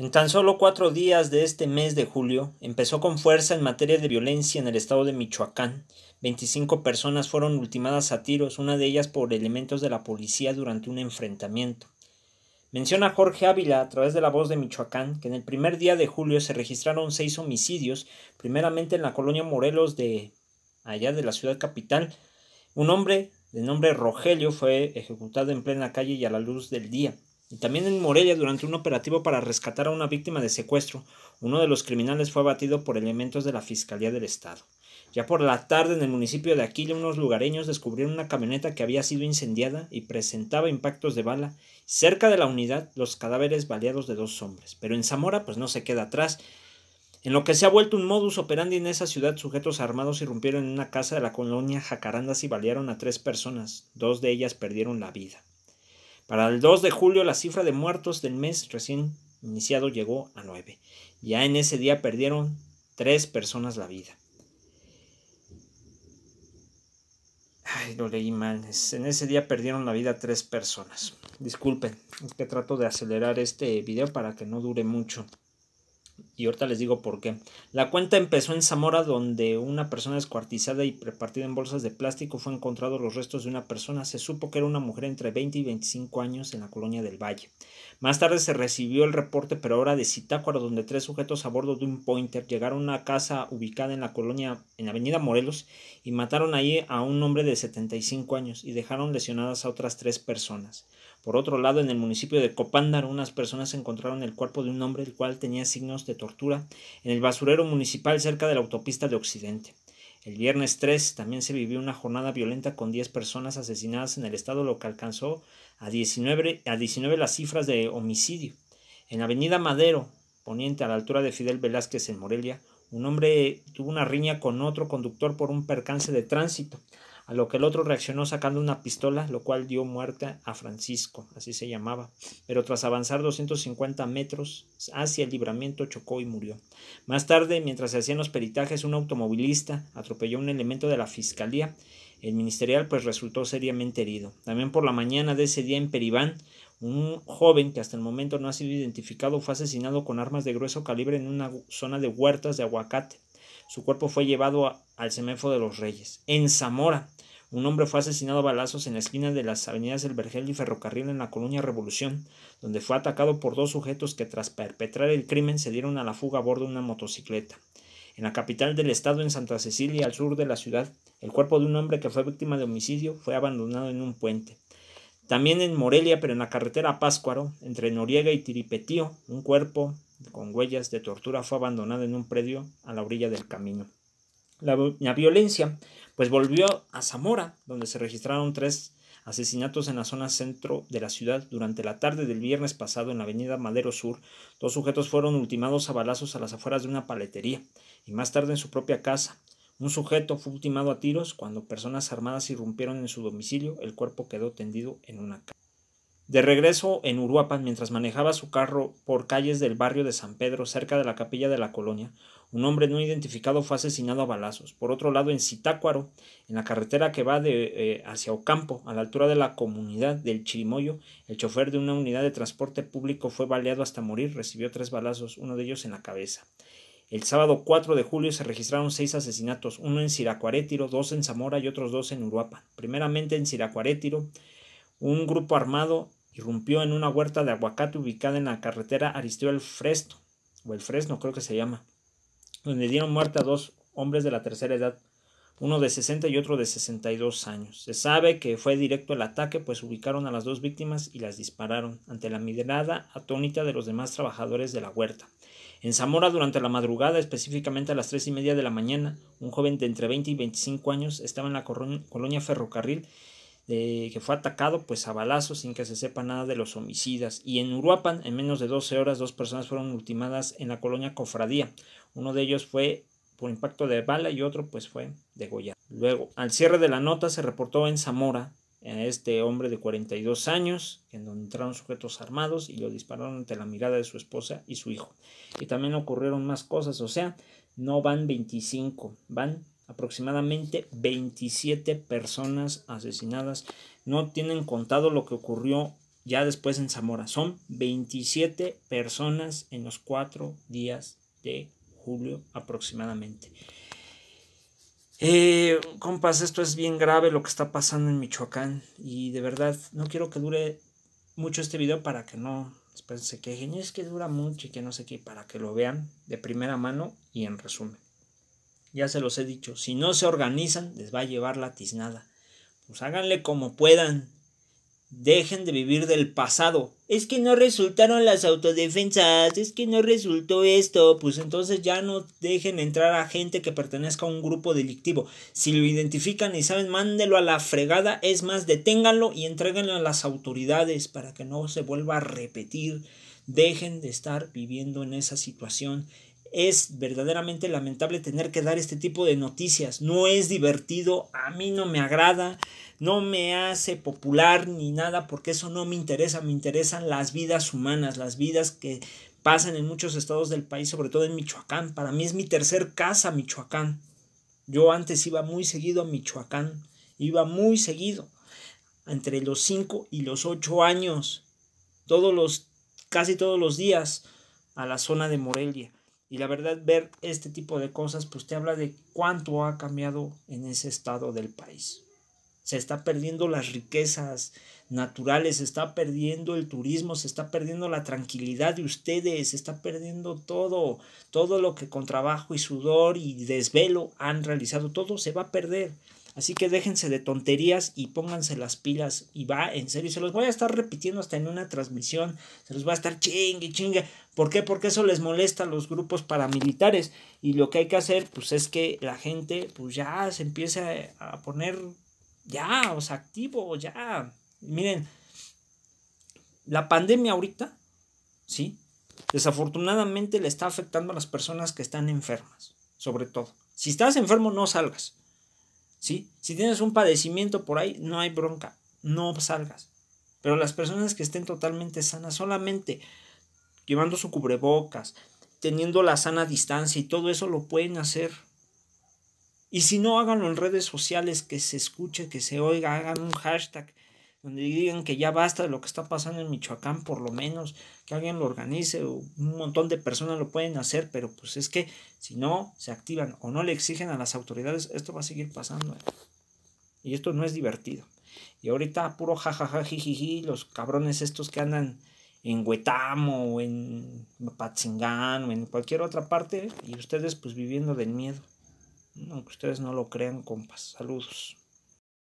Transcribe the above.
En tan solo cuatro días de este mes de julio, empezó con fuerza en materia de violencia en el estado de Michoacán. 25 personas fueron ultimadas a tiros, una de ellas por elementos de la policía durante un enfrentamiento. Menciona Jorge Ávila a través de la voz de Michoacán que en el primer día de julio se registraron seis homicidios, primeramente en la colonia Morelos de allá de la ciudad capital. Un hombre de nombre Rogelio fue ejecutado en plena calle y a la luz del día y También en Morelia, durante un operativo para rescatar a una víctima de secuestro, uno de los criminales fue abatido por elementos de la Fiscalía del Estado. Ya por la tarde en el municipio de Aquila unos lugareños descubrieron una camioneta que había sido incendiada y presentaba impactos de bala. Cerca de la unidad los cadáveres baleados de dos hombres. Pero en Zamora pues no se queda atrás. En lo que se ha vuelto un modus operandi en esa ciudad, sujetos armados irrumpieron en una casa de la colonia Jacarandas y balearon a tres personas. Dos de ellas perdieron la vida. Para el 2 de julio la cifra de muertos del mes recién iniciado llegó a 9. Ya en ese día perdieron 3 personas la vida. Ay, lo leí mal. En ese día perdieron la vida tres personas. Disculpen, es que trato de acelerar este video para que no dure mucho y ahorita les digo por qué. La cuenta empezó en Zamora, donde una persona descuartizada y repartida en bolsas de plástico fue encontrado los restos de una persona. Se supo que era una mujer entre 20 y 25 años en la colonia del Valle. Más tarde se recibió el reporte, pero ahora de Zitácuaro, donde tres sujetos a bordo de un pointer llegaron a una casa ubicada en la colonia, en la avenida Morelos, y mataron ahí a un hombre de 75 años y dejaron lesionadas a otras tres personas. Por otro lado, en el municipio de Copándaro, unas personas encontraron el cuerpo de un hombre el cual tenía signos de tortura en el basurero municipal cerca de la autopista de Occidente. El viernes 3 también se vivió una jornada violenta con 10 personas asesinadas en el estado, lo que alcanzó a 19, a 19 las cifras de homicidio. En la avenida Madero, poniente a la altura de Fidel Velázquez en Morelia, un hombre tuvo una riña con otro conductor por un percance de tránsito a lo que el otro reaccionó sacando una pistola, lo cual dio muerte a Francisco, así se llamaba, pero tras avanzar 250 metros hacia el libramiento chocó y murió. Más tarde, mientras se hacían los peritajes, un automovilista atropelló un elemento de la fiscalía, el ministerial pues resultó seriamente herido. También por la mañana de ese día en Peribán, un joven que hasta el momento no ha sido identificado fue asesinado con armas de grueso calibre en una zona de huertas de aguacate. Su cuerpo fue llevado al CEMEFO de los Reyes. En Zamora, un hombre fue asesinado a balazos en la esquina de las avenidas del Vergel y Ferrocarril en la colonia Revolución, donde fue atacado por dos sujetos que tras perpetrar el crimen se dieron a la fuga a bordo de una motocicleta. En la capital del estado, en Santa Cecilia, al sur de la ciudad, el cuerpo de un hombre que fue víctima de homicidio fue abandonado en un puente. También en Morelia, pero en la carretera Páscuaro, entre Noriega y Tiripetío, un cuerpo con huellas de tortura fue abandonada en un predio a la orilla del camino. La, violencia pues volvió a Zamora, donde se registraron tres asesinatos en la zona centro de la ciudad. Durante la tarde del viernes pasado en la avenida Madero Sur, dos sujetos fueron ultimados a balazos a las afueras de una paletería y más tarde en su propia casa. Un sujeto fue ultimado a tiros cuando personas armadas irrumpieron en su domicilio. El cuerpo quedó tendido en una casa de regreso en Uruapan, mientras manejaba su carro por calles del barrio de San Pedro, cerca de la capilla de la colonia, un hombre no identificado fue asesinado a balazos. Por otro lado, en Zitácuaro, en la carretera que va eh, hacia Ocampo, a la altura de la comunidad del Chirimoyo, el chofer de una unidad de transporte público fue baleado hasta morir, recibió tres balazos, uno de ellos en la cabeza. El sábado 4 de julio se registraron seis asesinatos, uno en Siracuarétiro, dos en Zamora y otros dos en Uruapan. Primeramente en Siracuarétiro, un grupo armado irrumpió en una huerta de aguacate ubicada en la carretera el Fresno, o el Fresno creo que se llama, donde dieron muerte a dos hombres de la tercera edad, uno de 60 y otro de 62 años. Se sabe que fue directo el ataque, pues ubicaron a las dos víctimas y las dispararon, ante la mirada atónita de los demás trabajadores de la huerta. En Zamora, durante la madrugada, específicamente a las tres y media de la mañana, un joven de entre 20 y 25 años estaba en la colonia Ferrocarril eh, que fue atacado pues a balazos sin que se sepa nada de los homicidas. Y en Uruapan, en menos de 12 horas, dos personas fueron ultimadas en la colonia Cofradía. Uno de ellos fue por impacto de bala y otro pues fue de goya Luego, al cierre de la nota se reportó en Zamora a este hombre de 42 años, en donde entraron sujetos armados y lo dispararon ante la mirada de su esposa y su hijo. Y también ocurrieron más cosas, o sea, no van 25, van aproximadamente 27 personas asesinadas. No tienen contado lo que ocurrió ya después en Zamora. Son 27 personas en los cuatro días de julio aproximadamente. Eh, compas, esto es bien grave lo que está pasando en Michoacán y de verdad no quiero que dure mucho este video para que no después se quejen. Es que dura mucho y que no sé qué, para que lo vean de primera mano y en resumen ya se los he dicho, si no se organizan, les va a llevar la tiznada. Pues háganle como puedan. Dejen de vivir del pasado. Es que no resultaron las autodefensas, es que no resultó esto. Pues entonces ya no dejen entrar a gente que pertenezca a un grupo delictivo. Si lo identifican y saben, mándelo a la fregada. Es más, deténganlo y entréguenlo a las autoridades para que no se vuelva a repetir. Dejen de estar viviendo en esa situación es verdaderamente lamentable tener que dar este tipo de noticias. No es divertido, a mí no me agrada, no me hace popular ni nada porque eso no me interesa. Me interesan las vidas humanas, las vidas que pasan en muchos estados del país, sobre todo en Michoacán. Para mí es mi tercer casa Michoacán. Yo antes iba muy seguido a Michoacán, iba muy seguido, entre los 5 y los 8 años, todos los, casi todos los días a la zona de Morelia y la verdad, ver este tipo de cosas, pues te habla de cuánto ha cambiado en ese estado del país. Se está perdiendo las riquezas naturales, se está perdiendo el turismo, se está perdiendo la tranquilidad de ustedes, se está perdiendo todo, todo lo que con trabajo y sudor y desvelo han realizado, todo se va a perder. Así que déjense de tonterías y pónganse las pilas y va, en serio, se los voy a estar repitiendo hasta en una transmisión, se los va a estar chingue, chingue. ¿Por qué? Porque eso les molesta a los grupos paramilitares y lo que hay que hacer pues es que la gente pues ya se empiece a poner ya, o sea, activo, ya. Miren, la pandemia ahorita, ¿sí? Desafortunadamente le está afectando a las personas que están enfermas, sobre todo. Si estás enfermo, no salgas. Si tienes un padecimiento por ahí, no hay bronca, no salgas. Pero las personas que estén totalmente sanas, solamente llevando su cubrebocas, teniendo la sana distancia y todo eso lo pueden hacer. Y si no, háganlo en redes sociales, que se escuche, que se oiga, hagan un hashtag, donde digan que ya basta de lo que está pasando en Michoacán, por lo menos que alguien lo organice, o un montón de personas lo pueden hacer, pero pues es que si no se activan o no le exigen a las autoridades, esto va a seguir pasando. ¿eh? Y esto no es divertido. Y ahorita puro jajaja, jijiji, los cabrones estos que andan en Huetamo o en Patzingán o en cualquier otra parte, y ustedes pues viviendo del miedo. Aunque ustedes no lo crean, compas. Saludos.